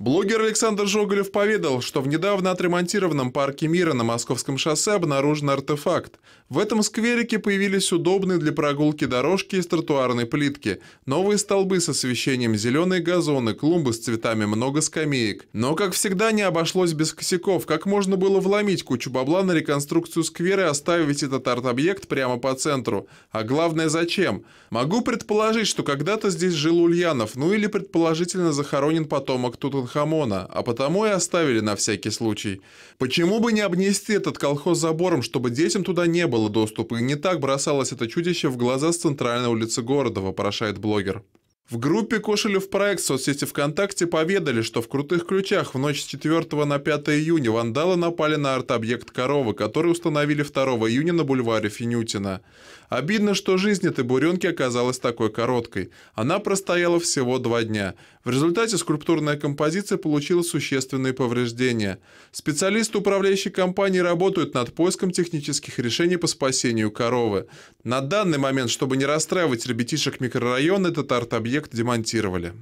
Блогер Александр Жоголев поведал, что в недавно отремонтированном парке мира на Московском шоссе обнаружен артефакт. В этом скверике появились удобные для прогулки дорожки из тротуарной плитки, новые столбы с освещением, зеленые газоны, клумбы с цветами, много скамеек. Но, как всегда, не обошлось без косяков. Как можно было вломить кучу бабла на реконструкцию сквера и оставить этот арт-объект прямо по центру? А главное, зачем? Могу предположить, что когда-то здесь жил Ульянов, ну или предположительно захоронен потомок Тутанхамона хамона, а потому и оставили на всякий случай. Почему бы не обнести этот колхоз забором, чтобы детям туда не было доступа, и не так бросалось это чудище в глаза с центральной улицы города, вопрошает блогер. В группе Кошелев проект в соцсети ВКонтакте поведали, что в Крутых Ключах в ночь с 4 на 5 июня вандалы напали на арт-объект коровы, который установили 2 июня на бульваре Финютина. Обидно, что жизнь этой буренки оказалась такой короткой. Она простояла всего два дня. В результате скульптурная композиция получила существенные повреждения. Специалисты управляющей компании работают над поиском технических решений по спасению коровы. На данный момент, чтобы не расстраивать ребятишек микрорайона, этот арт-объект демонтировали.